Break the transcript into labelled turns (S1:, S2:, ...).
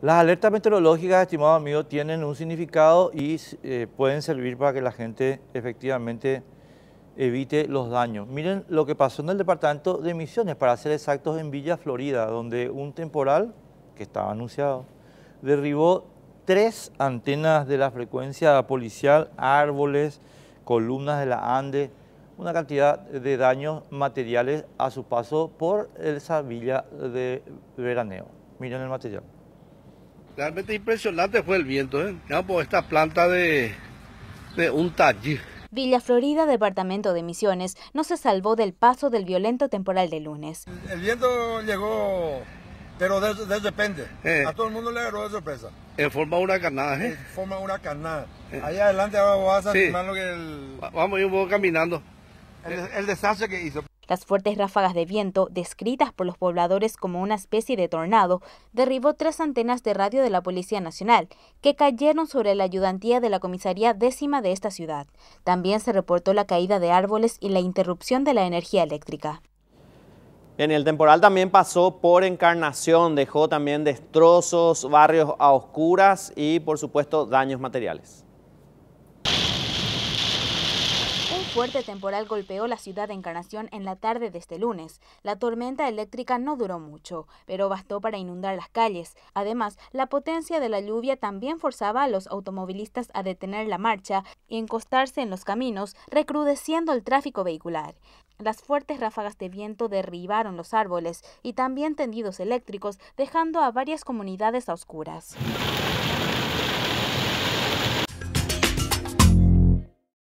S1: Las alertas meteorológicas, estimado amigo, tienen un significado y eh, pueden servir para que la gente efectivamente evite los daños. Miren lo que pasó en el departamento de Misiones, para ser exactos, en Villa Florida, donde un temporal, que estaba anunciado, derribó tres antenas de la frecuencia policial, árboles, columnas de la Ande, una cantidad de daños materiales a su paso por esa villa de veraneo. Miren el material. Realmente impresionante fue el viento, ¿eh? por pues, esta planta de, un taller.
S2: Villa Florida, departamento de Misiones, no se salvó del paso del violento temporal de lunes.
S3: El viento llegó,
S1: pero de, depende. Eh. A todo el mundo le agarró de sorpresa. En eh, forma una ¿eh? En eh, forma una carnada. Allá adelante vamos a sí. lo que el... Vamos, un poco caminando. el desastre que hizo.
S2: Las fuertes ráfagas de viento, descritas por los pobladores como una especie de tornado, derribó tres antenas de radio de la Policía Nacional, que cayeron sobre la ayudantía de la comisaría décima de esta ciudad. También se reportó la caída de árboles y la interrupción de la energía eléctrica.
S3: en el temporal también pasó por Encarnación, dejó también destrozos, barrios a oscuras y por supuesto daños materiales.
S2: Un fuerte temporal golpeó la ciudad de Encarnación en la tarde de este lunes. La tormenta eléctrica no duró mucho, pero bastó para inundar las calles. Además, la potencia de la lluvia también forzaba a los automovilistas a detener la marcha y encostarse en los caminos, recrudeciendo el tráfico vehicular. Las fuertes ráfagas de viento derribaron los árboles y también tendidos eléctricos, dejando a varias comunidades a oscuras.